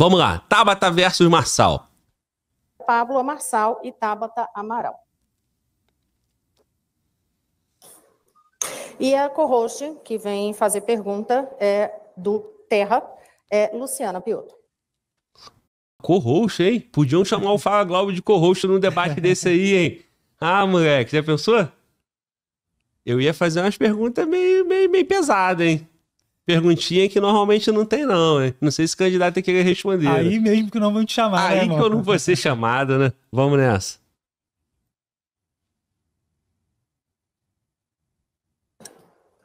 Vamos lá, Tabata versus Marçal. Pablo Marçal e Tabata Amaral. E a co-host que vem fazer pergunta é do Terra, é Luciana Piotto. Co-host, hein? Podiam chamar o Fala Globo de co-host num debate desse aí, hein? Ah, moleque, já pensou? Eu ia fazer umas perguntas meio, meio, meio pesadas, hein? perguntinha que normalmente não tem, não, hein? Não sei se o candidato tem que responder. Né? Aí né? mesmo que não vão te chamar, né, Aí né, que irmão? eu não vou ser chamado, né? Vamos nessa.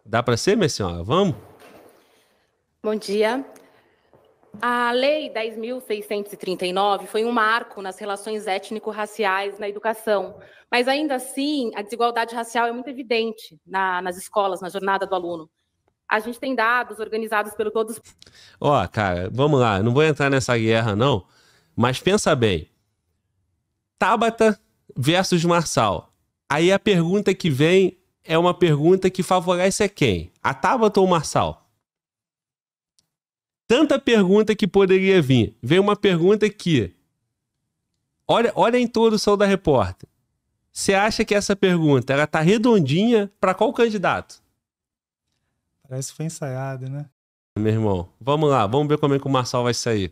Dá para ser, minha senhora? Vamos? Bom dia. A Lei 10.639 foi um marco nas relações étnico-raciais na educação, mas ainda assim a desigualdade racial é muito evidente na, nas escolas, na jornada do aluno. A gente tem dados organizados pelo todos. Ó, oh, cara, vamos lá. Não vou entrar nessa guerra, não. Mas pensa bem. Tabata versus Marçal. Aí a pergunta que vem é uma pergunta que favorece a quem? A Tabata ou o Marçal? Tanta pergunta que poderia vir. Vem uma pergunta que. Olha, olha o sol da repórter. Você acha que essa pergunta ela tá redondinha para qual candidato? Parece que foi ensaiado, né? Meu irmão, vamos lá, vamos ver como é que o Marçal vai sair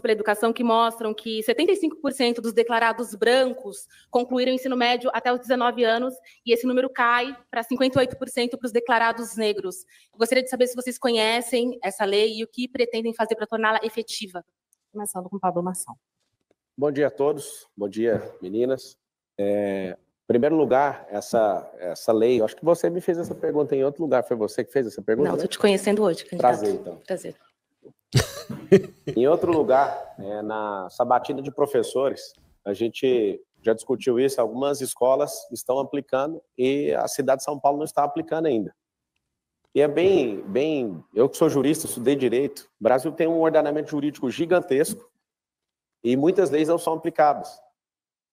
pela educação que mostram que 75% dos declarados brancos concluíram o ensino médio até os 19 anos e esse número cai para 58% para os declarados negros. gostaria de saber se vocês conhecem essa lei e o que pretendem fazer para torná-la efetiva. Começando com Pablo Mação. Bom dia a todos, bom dia meninas. É, primeiro lugar, essa, essa lei, acho que você me fez essa pergunta em outro lugar, foi você que fez essa pergunta? Não, estou né? te conhecendo hoje, candidato. Prazer, então. Prazer. em outro lugar, é, na sabatina de professores, a gente já discutiu isso, algumas escolas estão aplicando e a cidade de São Paulo não está aplicando ainda. E é bem, bem, eu que sou jurista, estudei direito, o Brasil tem um ordenamento jurídico gigantesco e muitas leis não são aplicadas.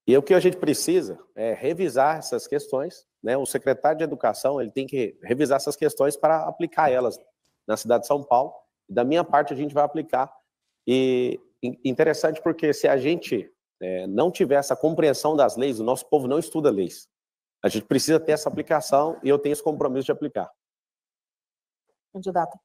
E o que a gente precisa é revisar essas questões, né? O secretário de Educação, ele tem que revisar essas questões para aplicar elas na cidade de São Paulo. Da minha parte, a gente vai aplicar. E interessante porque se a gente é, não tiver essa compreensão das leis, o nosso povo não estuda leis. A gente precisa ter essa aplicação e eu tenho esse compromisso de aplicar. Candidata.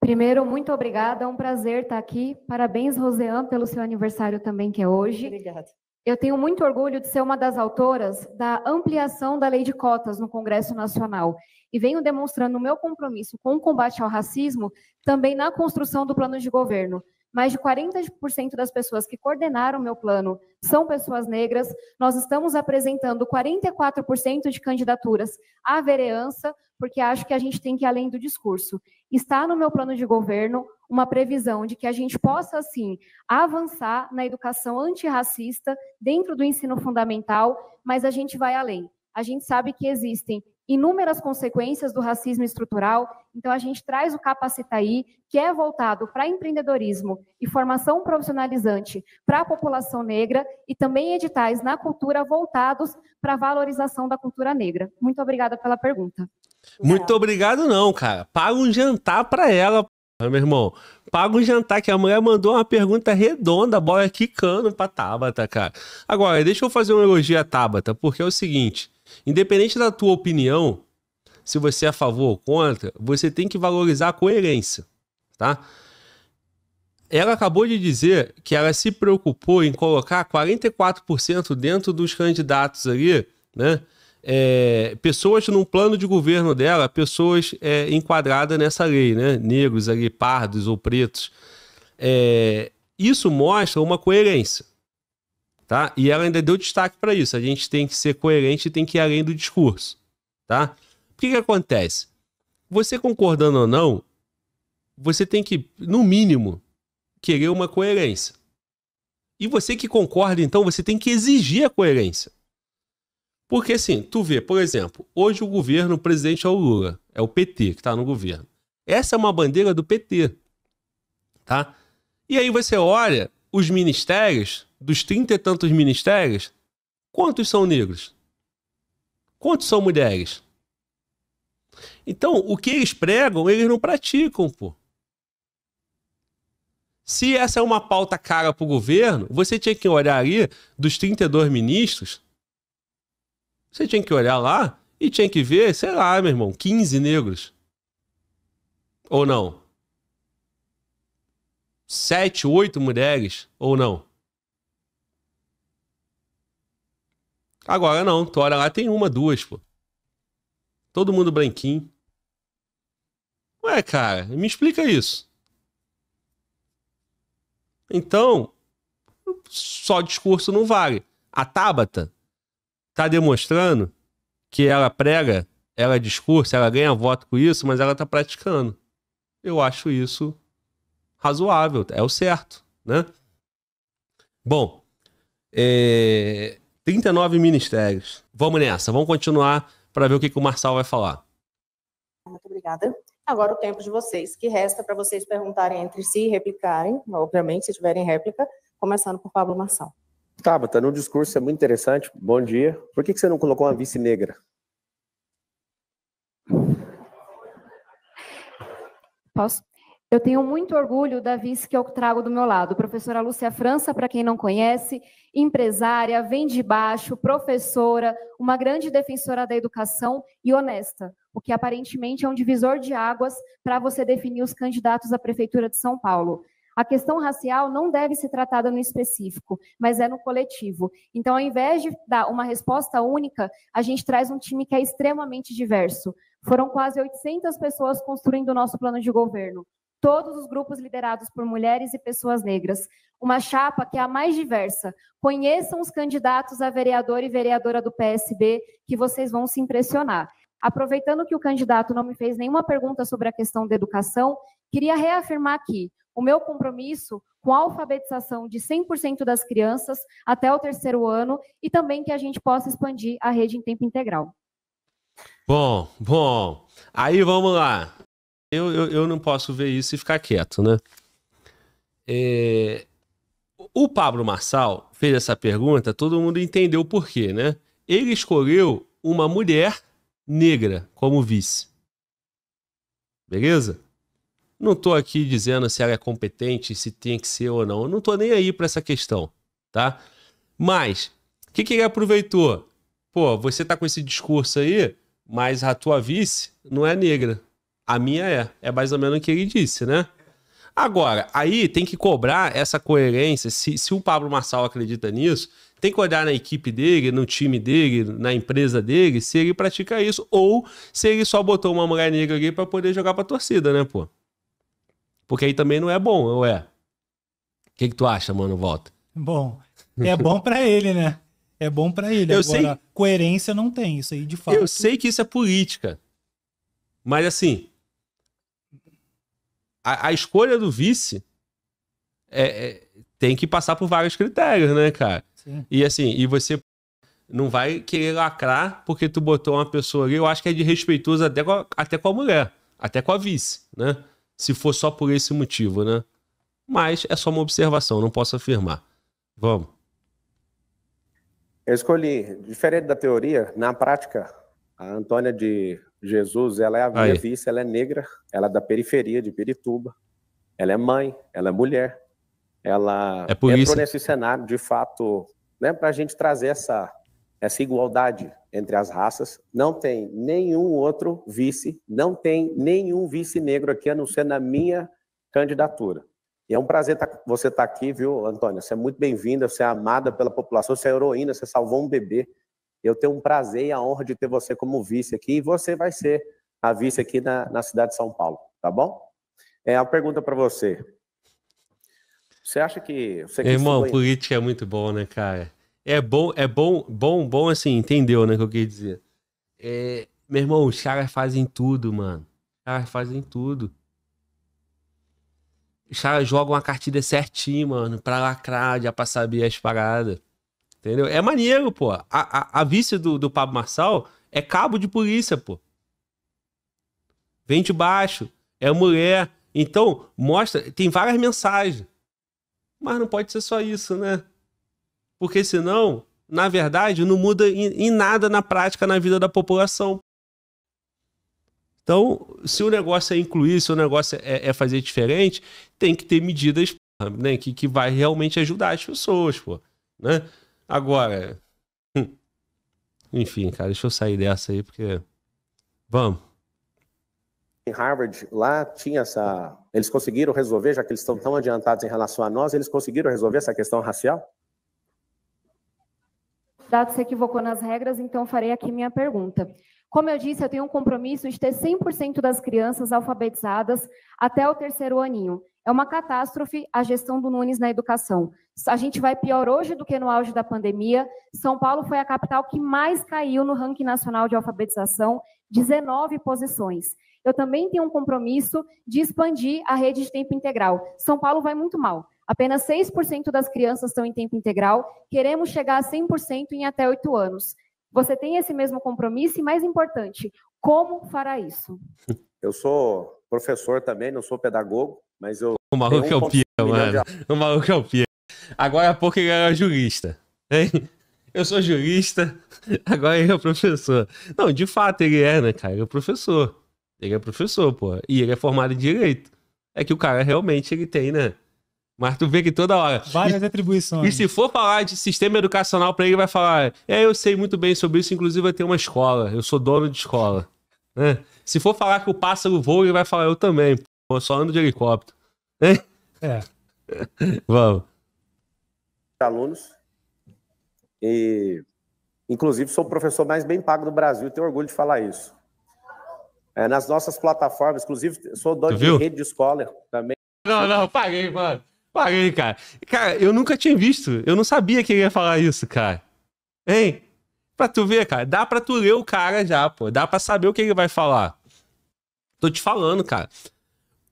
Primeiro, muito obrigada, é um prazer estar aqui. Parabéns, Rosean, pelo seu aniversário também, que é hoje. Obrigada. Eu tenho muito orgulho de ser uma das autoras da ampliação da lei de cotas no Congresso Nacional e venho demonstrando o meu compromisso com o combate ao racismo também na construção do plano de governo. Mais de 40% das pessoas que coordenaram meu plano são pessoas negras. Nós estamos apresentando 44% de candidaturas à vereança, porque acho que a gente tem que ir além do discurso. Está no meu plano de governo uma previsão de que a gente possa, assim, avançar na educação antirracista dentro do ensino fundamental, mas a gente vai além. A gente sabe que existem inúmeras consequências do racismo estrutural, então a gente traz o Capacitaí, que é voltado para empreendedorismo e formação profissionalizante para a população negra e também editais na cultura voltados para a valorização da cultura negra. Muito obrigada pela pergunta. Muito obrigado, não, cara. Paga um jantar para ela meu irmão, paga o jantar que a mulher mandou uma pergunta redonda, bola quicando pra Tabata, cara. Agora, deixa eu fazer um elogio a Tabata, porque é o seguinte: independente da tua opinião, se você é a favor ou contra, você tem que valorizar a coerência, tá? Ela acabou de dizer que ela se preocupou em colocar 44% dentro dos candidatos ali, né? é, pessoas num plano de governo dela, pessoas é, enquadradas nessa lei, né? negros ali, pardos ou pretos. É, isso mostra uma coerência. Tá? E ela ainda deu destaque para isso. A gente tem que ser coerente e tem que ir além do discurso. Tá? O que, que acontece? Você concordando ou não, você tem que, no mínimo, querer uma coerência. E você que concorda, então, você tem que exigir a coerência. Porque assim, tu vê, por exemplo, hoje o governo, o presidente é o Lula, é o PT que está no governo. Essa é uma bandeira do PT, tá? E aí você olha os ministérios, dos trinta e tantos ministérios, quantos são negros? Quantos são mulheres? Então, o que eles pregam, eles não praticam, pô. Se essa é uma pauta cara para o governo, você tinha que olhar ali dos 32 ministros, você tinha que olhar lá e tinha que ver, sei lá, meu irmão, 15 negros. Ou não? Sete, oito mulheres, ou não? Agora não, tu olha lá, tem uma, duas, pô. Todo mundo branquinho. Ué, cara, me explica isso. Então, só discurso não vale. A Tabata está demonstrando que ela prega, ela discursa, ela ganha voto com isso, mas ela está praticando. Eu acho isso razoável, é o certo, né? Bom, é... 39 ministérios. Vamos nessa, vamos continuar para ver o que, que o Marçal vai falar. Muito obrigada. Agora o tempo de vocês, que resta para vocês perguntarem entre si e replicarem, obviamente, se tiverem réplica, começando por Pablo Marçal. Tabata, tá, tá no discurso é muito interessante. Bom dia. Por que, que você não colocou uma vice negra? Posso? Eu tenho muito orgulho da vice que eu trago do meu lado, professora Lúcia França, para quem não conhece, empresária, vem de baixo, professora, uma grande defensora da educação e honesta, o que aparentemente é um divisor de águas para você definir os candidatos à prefeitura de São Paulo. A questão racial não deve ser tratada no específico, mas é no coletivo. Então, ao invés de dar uma resposta única, a gente traz um time que é extremamente diverso. Foram quase 800 pessoas construindo o nosso plano de governo todos os grupos liderados por mulheres e pessoas negras. Uma chapa que é a mais diversa. Conheçam os candidatos a vereador e vereadora do PSB, que vocês vão se impressionar. Aproveitando que o candidato não me fez nenhuma pergunta sobre a questão da educação, queria reafirmar aqui: o meu compromisso com a alfabetização de 100% das crianças até o terceiro ano e também que a gente possa expandir a rede em tempo integral. Bom, bom. Aí vamos lá. Eu, eu, eu não posso ver isso e ficar quieto, né? É... O Pablo Marçal fez essa pergunta, todo mundo entendeu por quê, né? Ele escolheu uma mulher negra como vice. Beleza? Não estou aqui dizendo se ela é competente, se tem que ser ou não. Eu não estou nem aí para essa questão, tá? Mas, o que, que ele aproveitou? Pô, você tá com esse discurso aí, mas a tua vice não é negra. A minha é. É mais ou menos o que ele disse, né? Agora, aí tem que cobrar essa coerência. Se, se o Pablo Marçal acredita nisso, tem que olhar na equipe dele, no time dele, na empresa dele, se ele pratica isso ou se ele só botou uma mulher negra ali para poder jogar para torcida, né, pô? Porque aí também não é bom, ou é? O que, que tu acha, mano, Volta? Bom, é bom para ele, né? É bom para ele. Eu Agora, sei... coerência não tem, isso aí de fato. Eu sei que isso é política. Mas assim, a, a escolha do vice é, é, tem que passar por vários critérios, né, cara? Sim. E assim, e você não vai querer lacrar porque tu botou uma pessoa ali, eu acho que é de respeitoso até com a, até com a mulher, até com a vice, né? se for só por esse motivo, né? Mas é só uma observação, não posso afirmar. Vamos. Eu escolhi, diferente da teoria, na prática, a Antônia de Jesus, ela é a minha vice, ela é negra, ela é da periferia de Pirituba, ela é mãe, ela é mulher, ela é por entrou isso. nesse cenário, de fato, né, para a gente trazer essa essa igualdade entre as raças, não tem nenhum outro vice, não tem nenhum vice negro aqui, a não ser na minha candidatura. E é um prazer tá, você estar tá aqui, viu, Antônio? Você é muito bem-vinda, você é amada pela população, você é heroína, você salvou um bebê. Eu tenho um prazer e a honra de ter você como vice aqui, e você vai ser a vice aqui na, na cidade de São Paulo, tá bom? É uma pergunta para você. Você acha que. Você que Irmão, política é muito bom, né, cara? É bom, é bom, bom, bom assim, entendeu, né, que eu queria dizer. É, meu irmão, os caras fazem tudo, mano. Os caras fazem tudo. Os caras jogam a cartilha certinho, mano, pra lacrar, já pra saber as paradas. Entendeu? É maneiro, pô. A, a, a vice do, do Pablo Marçal é cabo de polícia, pô. Vem de baixo. É mulher. Então, mostra. Tem várias mensagens. Mas não pode ser só isso, né? Porque senão, na verdade, não muda em, nada na prática na vida da população. Então, se o negócio é incluir, se o negócio é, é fazer diferente, tem que ter medidas né, que, que vai realmente ajudar as pessoas, pô. Né? Agora, hum, enfim, cara, deixa eu sair dessa aí, porque. Vamos. Em Harvard, lá tinha essa. Eles conseguiram resolver, já que eles estão tão adiantados em relação a nós, eles conseguiram resolver essa questão racial? Dado se equivocou nas regras, então farei aqui minha pergunta. Como eu disse, eu tenho um compromisso de ter 100% das crianças alfabetizadas até o terceiro aninho. É uma catástrofe a gestão do Nunes na educação. A gente vai pior hoje do que no auge da pandemia. São Paulo foi a capital que mais caiu no ranking nacional de alfabetização, 19 posições. Eu também tenho um compromisso de expandir a rede de tempo integral. São Paulo vai muito mal. Apenas 6% das crianças estão em tempo integral. Queremos chegar a 100% em até 8 anos. Você tem esse mesmo compromisso e, mais importante, como fará isso? Eu sou professor também, não sou pedagogo, mas eu. O maluco é o pia, mano. O maluco é o pia. Agora há pouco ele era jurista. Hein? Eu sou jurista, agora ele é professor. Não, de fato ele é, né, cara? Ele é professor. Ele é professor, pô. E ele é formado em direito. É que o cara realmente ele tem, né? Mas tu vê que toda hora. Várias atribuições. E se for falar de sistema educacional para ele, vai falar: é, eu sei muito bem sobre isso, inclusive eu tenho uma escola, eu sou dono de escola. Né? Se for falar que o pássaro voa, ele vai falar: eu também, pô, eu só ando de helicóptero. Né? É. Vamos. Alunos. E, inclusive, sou o professor mais bem pago do Brasil, tenho orgulho de falar isso. É, nas nossas plataformas, inclusive, sou dono de rede de escola também. Não, não, paguei, mano. Parei, cara. Cara, eu nunca tinha visto. Eu não sabia que ele ia falar isso, cara. Hein? Pra tu ver, cara. Dá pra tu ler o cara já, pô. Dá pra saber o que ele vai falar. Tô te falando, cara.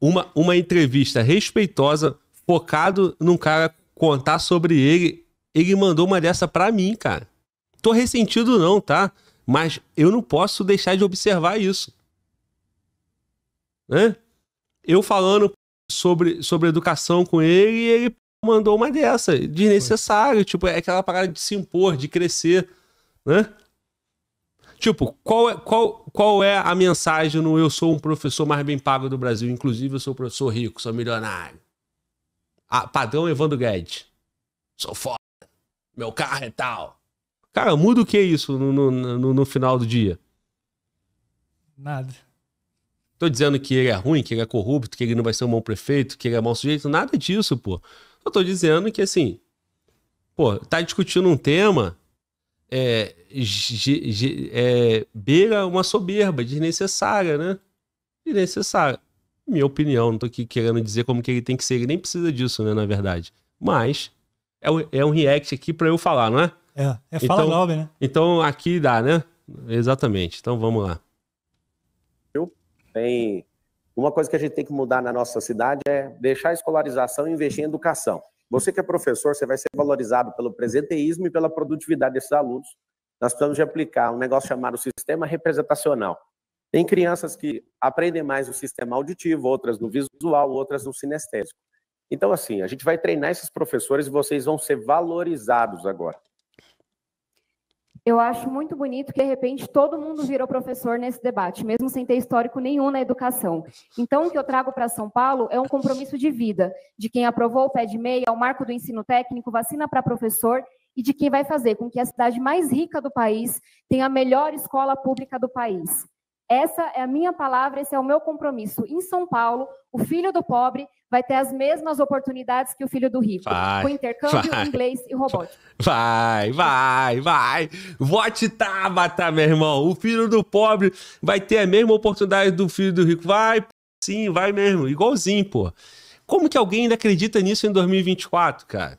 Uma, uma entrevista respeitosa, focado num cara contar sobre ele. Ele mandou uma dessa pra mim, cara. Tô ressentido, não, tá? Mas eu não posso deixar de observar isso. Né? Eu falando sobre, sobre educação com ele e ele mandou uma dessa, desnecessário. Tipo, é aquela parada de se impor, de crescer, né? Tipo, qual é, qual, qual é a mensagem no eu sou um professor mais bem pago do Brasil? Inclusive, eu sou professor rico, sou milionário. Ah, padrão Evandro Guedes. Sou foda. Meu carro é tal. Cara, muda o que é isso no, no, no, no final do dia? Nada. Tô dizendo que ele é ruim, que ele é corrupto, que ele não vai ser um bom prefeito, que ele é mau sujeito, nada disso, pô. Eu tô dizendo que, assim, pô, tá discutindo um tema é, g, g, é, beira uma soberba desnecessária, né? Desnecessária. Minha opinião, não tô aqui querendo dizer como que ele tem que ser, ele nem precisa disso, né, na verdade. Mas é, é um react aqui para eu falar, não é? É, é fala então, nobre, né? Então aqui dá, né? Exatamente. Então vamos lá. Eu tem. Uma coisa que a gente tem que mudar na nossa cidade é deixar a escolarização e investir em educação. Você que é professor, você vai ser valorizado pelo presenteísmo e pela produtividade desses alunos. Nós precisamos de aplicar um negócio chamado sistema representacional. Tem crianças que aprendem mais no sistema auditivo, outras no visual, outras no sinestésico. Então, assim, a gente vai treinar esses professores e vocês vão ser valorizados agora eu acho muito bonito que, de repente, todo mundo virou professor nesse debate, mesmo sem ter histórico nenhum na educação. Então, o que eu trago para São Paulo é um compromisso de vida, de quem aprovou o PED meia, o marco do ensino técnico, vacina para professor, e de quem vai fazer com que a cidade mais rica do país tenha a melhor escola pública do país. Essa é a minha palavra, esse é o meu compromisso. Em São Paulo, o filho do pobre vai ter as mesmas oportunidades que o filho do rico. Vai, com intercâmbio, vai, inglês e robótica. Vai, vai, vai. Vote Tabata, meu irmão. O filho do pobre vai ter a mesma oportunidade do filho do rico. Vai, sim, vai mesmo. Igualzinho, pô. Como que alguém ainda acredita nisso em 2024, cara?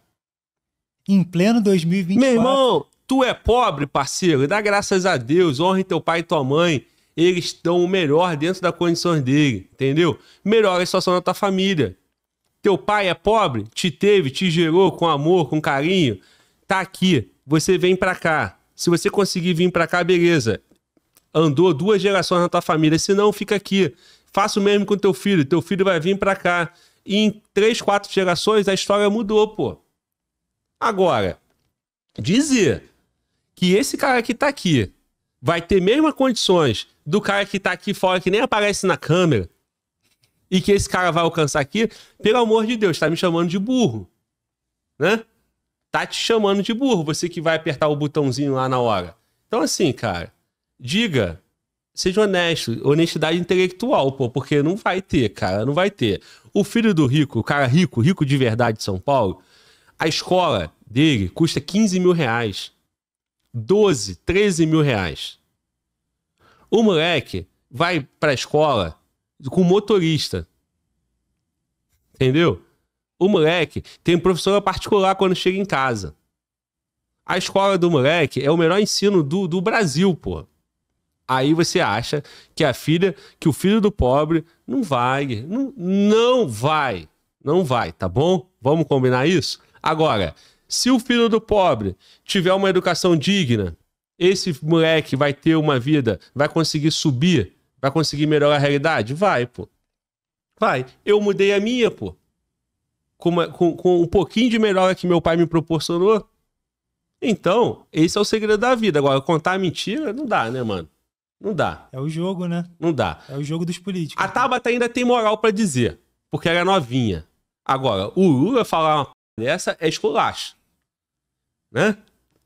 Em pleno 2024. Meu irmão, tu é pobre, parceiro. Dá graças a Deus. Honre teu pai e tua mãe eles estão o melhor dentro das condições dele, entendeu? Melhora a situação da tua família. Teu pai é pobre, te teve, te gerou com amor, com carinho, tá aqui, você vem para cá. Se você conseguir vir para cá, beleza. Andou duas gerações na tua família, se não, fica aqui. Faça o mesmo com teu filho, teu filho vai vir para cá. E em três, quatro gerações a história mudou, pô. Agora, dizer que esse cara que tá aqui vai ter mesmas condições do cara que tá aqui fora, que nem aparece na câmera, e que esse cara vai alcançar aqui, pelo amor de Deus, tá me chamando de burro. Né? Tá te chamando de burro, você que vai apertar o botãozinho lá na hora. Então, assim, cara, diga, seja honesto, honestidade intelectual, pô, porque não vai ter, cara, não vai ter. O filho do rico, o cara rico, rico de verdade de São Paulo, a escola dele custa 15 mil reais. 12, 13 mil reais. O moleque vai pra escola com motorista. Entendeu? O moleque tem professora particular quando chega em casa. A escola do moleque é o melhor ensino do, do Brasil, pô. Aí você acha que a filha, que o filho do pobre não vai, não, não vai, não vai, tá bom? Vamos combinar isso? Agora, se o filho do pobre tiver uma educação digna, esse moleque vai ter uma vida, vai conseguir subir, vai conseguir melhorar a realidade? Vai, pô. Vai. Eu mudei a minha, pô. Com, uma, com, com um pouquinho de melhora que meu pai me proporcionou. Então, esse é o segredo da vida. Agora, contar mentira não dá, né, mano? Não dá. É o jogo, né? Não dá. É o jogo dos políticos. A Tabata ainda tem moral para dizer, porque ela é novinha. Agora, o Lula falar uma dessa é esculacha né?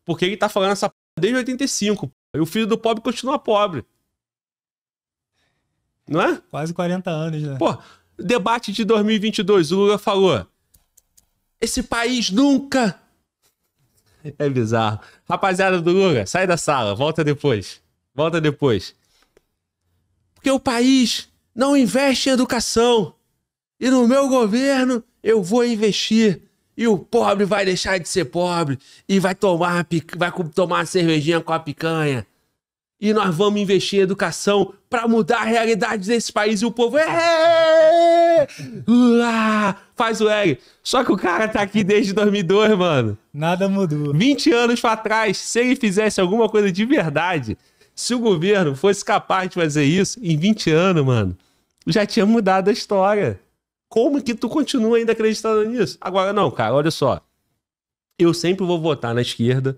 Porque ele tá falando essa desde 85. E o filho do pobre continua pobre. Não é? Quase 40 anos, né? Pô, debate de 2022, o Lula falou: esse país nunca. É bizarro. Rapaziada do Lula, sai da sala, volta depois. Volta depois. Porque o país não investe em educação. E no meu governo eu vou investir e o pobre vai deixar de ser pobre e vai tomar, vai tomar uma cervejinha com a picanha. E nós vamos investir em educação para mudar a realidade desse país. E o povo. é Faz o L. Só que o cara tá aqui desde 2002, mano. Nada mudou. 20 anos para trás, se ele fizesse alguma coisa de verdade, se o governo fosse capaz de fazer isso, em 20 anos, mano, já tinha mudado a história. Como que tu continua ainda acreditando nisso? Agora, não, cara, olha só. Eu sempre vou votar na esquerda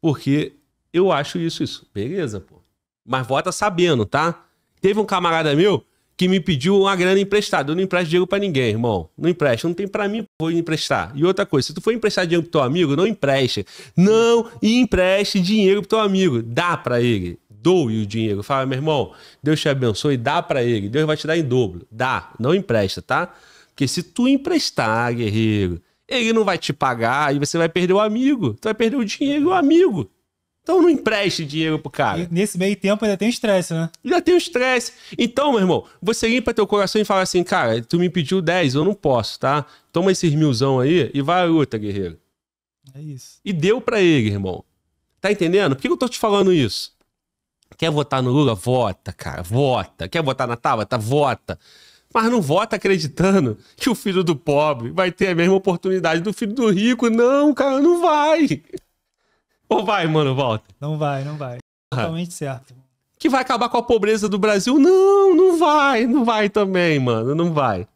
porque eu acho isso, isso. Beleza, pô. Mas vota sabendo, tá? Teve um camarada meu que me pediu uma grana emprestada. Eu não empresto dinheiro para ninguém, irmão. Não empresta. Não tem para mim, vou emprestar. E outra coisa, se tu for emprestar dinheiro pro teu amigo, não empreste. Não empreste dinheiro pro teu amigo. Dá para ele doe o dinheiro. Fala, meu irmão, Deus te abençoe, dá para ele. Deus vai te dar em dobro. Dá, não empresta, tá? Porque se tu emprestar, guerreiro, ele não vai te pagar e você vai perder o amigo. Tu vai perder o dinheiro e o amigo. Então não empreste dinheiro pro cara. E nesse meio tempo ainda tem estresse, né? Ainda tem estresse. Então, meu irmão, você limpa teu coração e fala assim, cara, tu me pediu 10, eu não posso, tá? Toma esses milzão aí e vai à luta, guerreiro. É isso. E deu para ele, irmão. Tá entendendo? Por que eu tô te falando isso? Quer votar no Lula? Vota, cara, vota. Quer votar na Tabata? Vota. Mas não vota acreditando que o filho do pobre vai ter a mesma oportunidade do filho do rico. Não, cara, não vai. Ou vai, mano, volta? Não vai, não vai. Ah. Totalmente certo. Que vai acabar com a pobreza do Brasil? Não, não vai, não vai também, mano, não vai.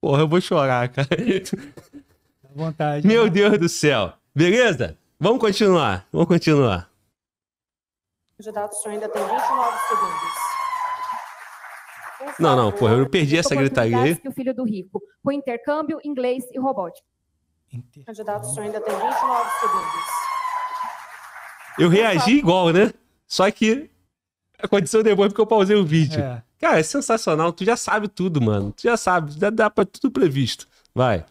Porra, eu vou chorar, cara. À vontade. Meu né? Deus do céu. Beleza? Vamos continuar, vamos continuar. Candidato, o senhor ainda tem 29 segundos. Não, não, porra, eu perdi essa gritaria. que o filho do rico, com intercâmbio, inglês e robótica. Intercâmbio. Candidato, o senhor ainda tem 29 segundos. Eu reagi igual, né? Só que aconteceu depois porque eu pausei o vídeo. É. Cara, é sensacional. Tu já sabe tudo, mano. Tu já sabe. Já dá pra tudo previsto. Vai.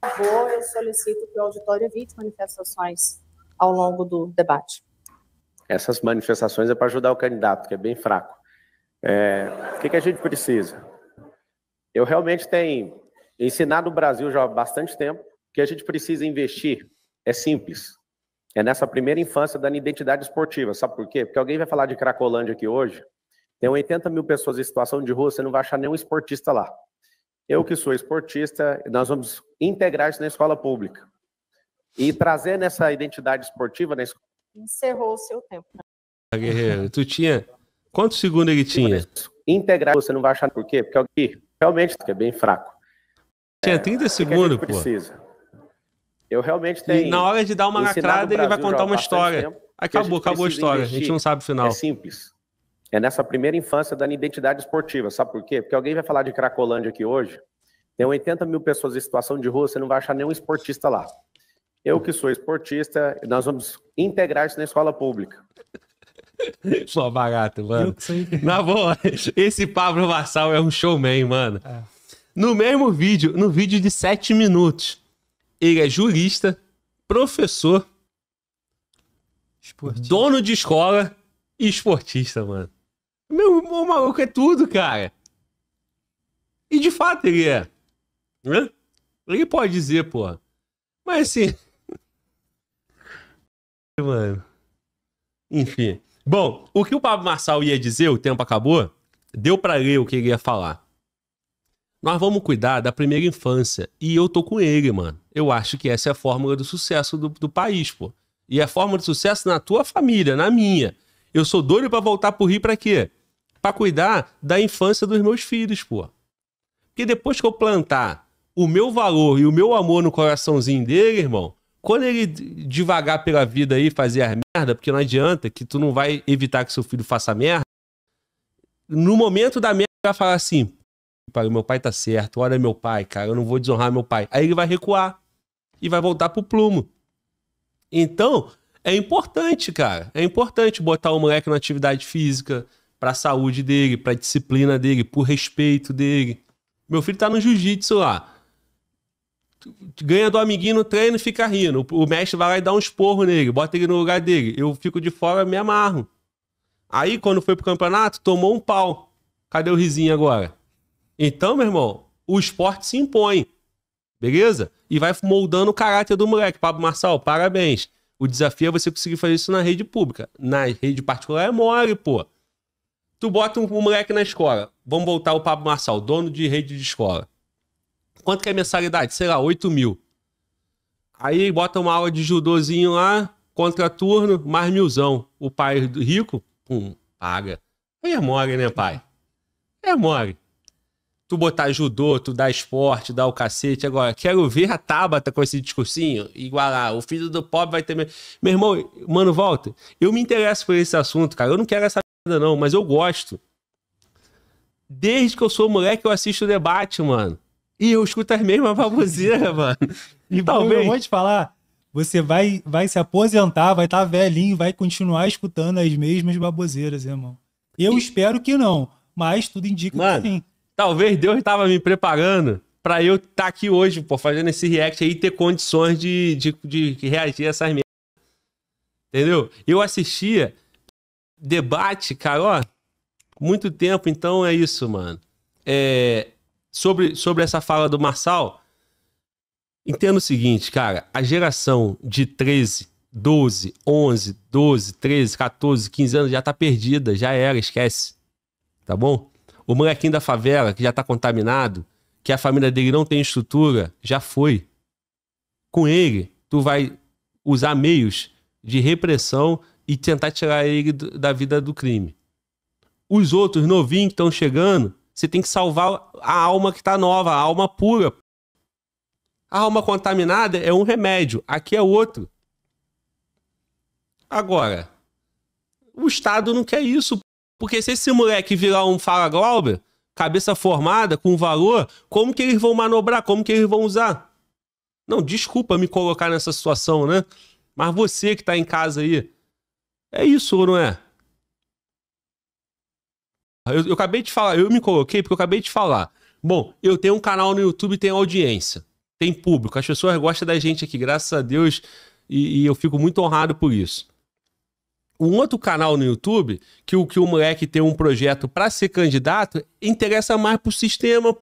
Por favor, eu solicito que o auditório evite manifestações ao longo do debate essas manifestações é para ajudar o candidato, que é bem fraco. É, o que, que a gente precisa? Eu realmente tenho ensinado o Brasil já há bastante tempo que a gente precisa investir. É simples. É nessa primeira infância dando identidade esportiva. Sabe por quê? Porque alguém vai falar de Cracolândia aqui hoje. Tem 80 mil pessoas em situação de rua, você não vai achar nenhum esportista lá. Eu que sou esportista, nós vamos integrar isso na escola pública. E trazer nessa identidade esportiva na escola encerrou o seu tempo. Né? Guerreiro, tu tinha. quantos segundos ele tinha? Integrar você não vai achar por quê? Porque é o Gui realmente é bem fraco. Tinha 30 é, é segundos, pô. Precisa. Eu realmente tenho. E na hora de dar uma lacrada, ele vai contar uma história. Tempo, acabou, a acabou a história. Investir. A gente não sabe o final. É simples. É nessa primeira infância da identidade esportiva. Sabe por quê? Porque alguém vai falar de Cracolândia aqui hoje. Tem 80 mil pessoas em situação de rua, você não vai achar nenhum esportista lá. Eu que sou esportista, nós vamos integrar isso na escola pública. Só barato, mano. Na boa, esse Pablo Vassal é um showman, mano. É. No mesmo vídeo, no vídeo de 7 minutos, ele é jurista, professor, esportista. dono de escola e esportista, mano. Meu, meu maluco é tudo, cara. E de fato ele é. Né? Ele pode dizer, pô. Mas assim mano. Enfim. Bom, o que o Pablo Marçal ia dizer, o tempo acabou, deu para ler o que ele ia falar. Nós vamos cuidar da primeira infância. E eu tô com ele, mano. Eu acho que essa é a fórmula do sucesso do, do país, pô. E é a fórmula de sucesso na tua família, na minha. Eu sou doido para voltar pro Rio pra quê? Pra cuidar da infância dos meus filhos, pô. Porque depois que eu plantar o meu valor e o meu amor no coraçãozinho dele, irmão, quando ele devagar pela vida aí fazer as merda, porque não adianta que tu não vai evitar que seu filho faça merda, no momento da merda ele vai falar assim, meu pai tá certo, olha meu pai, cara, eu não vou desonrar meu pai. Aí ele vai recuar e vai voltar pro plumo. Então, é importante, cara, é importante botar o moleque na atividade física, pra saúde dele, pra disciplina dele, pro respeito dele. Meu filho tá no jiu-jitsu lá ganha do amiguinho no treino e fica rindo. O mestre vai lá e dá um esporro nele, bota ele no lugar dele. Eu fico de fora, me amarro. Aí, quando foi pro campeonato, tomou um pau. Cadê o risinho agora? Então, meu irmão, o esporte se impõe. Beleza? E vai moldando o caráter do moleque. Pablo Marçal, parabéns. O desafio é você conseguir fazer isso na rede pública. Na rede particular é mole, pô. Tu bota um, um moleque na escola. Vamos voltar o Pablo Marçal, dono de rede de escola. Quanto que é a mensalidade? Sei lá, 8 mil. Aí bota uma aula de judôzinho lá, contra turno, mais milzão. O pai rico, pum, paga. Aí é mole, né, pai? É mole. Tu botar judô, tu dar esporte, dar o cacete. Agora, quero ver a Tabata com esse discursinho, igualar. O filho do pobre vai ter. Meu irmão, mano, volta. Eu me interesso por esse assunto, cara. Eu não quero essa merda, não, mas eu gosto. Desde que eu sou moleque, eu assisto o debate, mano. E eu escuto as mesmas baboseiras, mano. E talvez. Eu vou te falar, você vai, vai se aposentar, vai estar tá velhinho, vai continuar escutando as mesmas baboseiras, irmão. Eu e... espero que não, mas tudo indica mano, que sim. Talvez Deus estava me preparando para eu estar tá aqui hoje, pô, fazendo esse react aí e ter condições de, de, de reagir a essas merdas. Entendeu? Eu assistia debate, cara, ó, muito tempo, então é isso, mano. É, sobre, sobre essa fala do Marçal, entenda o seguinte, cara, a geração de 13, 12, 11, 12, 13, 14, 15 anos já tá perdida, já era, esquece. Tá bom? O molequinho da favela que já tá contaminado, que a família dele não tem estrutura, já foi. Com ele, tu vai usar meios de repressão e tentar tirar ele do, da vida do crime. Os outros novinhos que estão chegando, você tem que salvar a alma que está nova, a alma pura. A alma contaminada é um remédio, aqui é outro. Agora, o Estado não quer isso. Porque se esse moleque virar um fala Glauber, cabeça formada, com valor, como que eles vão manobrar? Como que eles vão usar? Não, desculpa me colocar nessa situação, né? Mas você que tá em casa aí, é isso ou não é? porra, eu, eu acabei de falar, eu me coloquei porque eu acabei de falar. Bom, eu tenho um canal no YouTube, tem audiência, tem público, as pessoas gostam da gente aqui, graças a Deus, e, e eu fico muito honrado por isso um outro canal no YouTube que o que o moleque tem um projeto para ser candidato interessa mais pro sistema.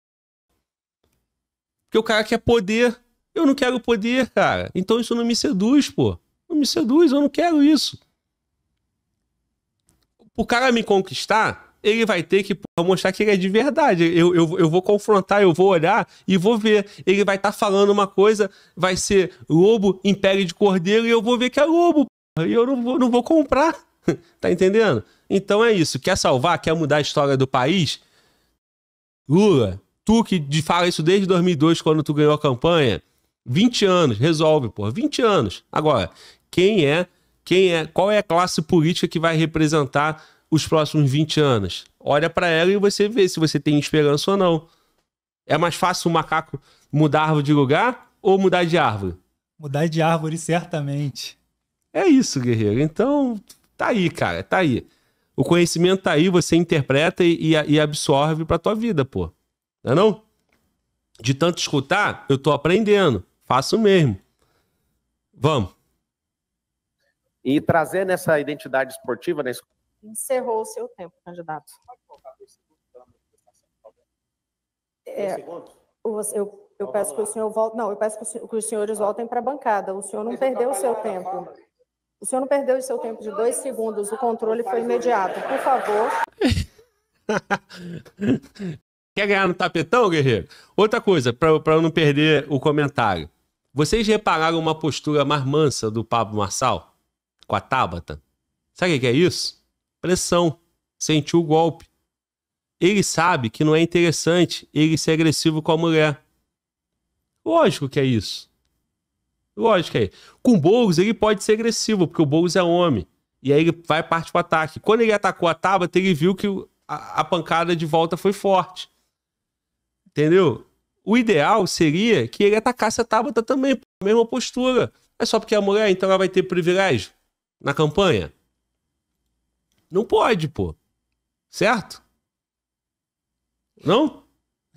Porque o cara quer poder. Eu não quero poder, cara. Então isso não me seduz, pô. Não me seduz, eu não quero isso. O cara me conquistar, ele vai ter que porra, mostrar que ele é de verdade. Eu, eu, eu vou confrontar, eu vou olhar e vou ver. Ele vai estar tá falando uma coisa, vai ser lobo em pele de cordeiro e eu vou ver que é lobo, porra, e eu não vou, não vou comprar. tá entendendo? Então é isso. Quer salvar, quer mudar a história do país? Lula, tu que fala isso desde 2002, quando tu ganhou a campanha, 20 anos, resolve, porra, 20 anos. Agora, quem é, quem é, qual é a classe política que vai representar os próximos 20 anos? Olha para ela e você vê se você tem esperança ou não. É mais fácil o macaco mudar árvore de lugar ou mudar de árvore? Mudar de árvore, certamente. É isso, guerreiro. Então, tá aí, cara, tá aí. O conhecimento tá aí, você interpreta e, e, e absorve pra tua vida, pô. Não é não? De tanto escutar, eu tô aprendendo. Faço mesmo. Vamos. E trazer nessa identidade esportiva, na né, escola encerrou o seu tempo, candidato. Pode colocar dois segundos, de é, segundos? Eu, eu então, peço que o senhor volte. Não, eu peço que os senhores tá. voltem para a bancada. Então o senhor não perdeu o seu tempo. O senhor não perdeu o seu tempo de dois segundos. O controle foi imediato. Por favor. Quer ganhar no tapetão, guerreiro? Outra coisa, para eu não perder o comentário. Vocês repararam uma postura mais mansa do Pablo Marçal com a Tabata? Sabe o que é isso? pressão, sentiu o golpe. Ele sabe que não é interessante ele ser agressivo com a mulher. Lógico que é isso. Lógico que é. Com o Boulos, ele pode ser agressivo, porque o Boulos é homem. E aí ele vai parte para o ataque. Quando ele atacou a Tabata, ele viu que a, a pancada de volta foi forte. Entendeu? O ideal seria que ele atacasse a Tabata também, a mesma postura. É só porque a mulher, então ela vai ter privilégio na campanha? Não pode, pô. Certo? Não?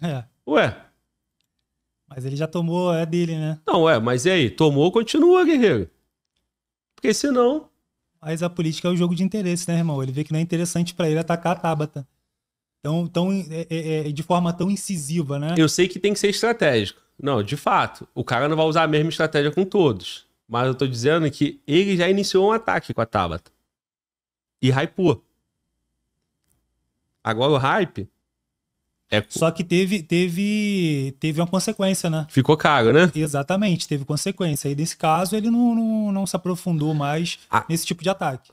É. Ué. Mas ele já tomou, é dele, né? Não, é, mas e aí? Tomou, continua, guerreiro. Porque senão. Mas a política é o jogo de interesse, né, irmão? Ele vê que não é interessante para ele atacar a Tabata. Então, tão, é, é, é, de forma tão incisiva, né? Eu sei que tem que ser estratégico. Não, de fato. O cara não vai usar a mesma estratégia com todos. Mas eu tô dizendo que ele já iniciou um ataque com a Tabata e hypou. Agora o hype. É... Só que teve, teve, teve uma consequência, né? Ficou caro, né? Exatamente, teve consequência. E nesse caso ele não, não, não se aprofundou mais ah. nesse tipo de ataque.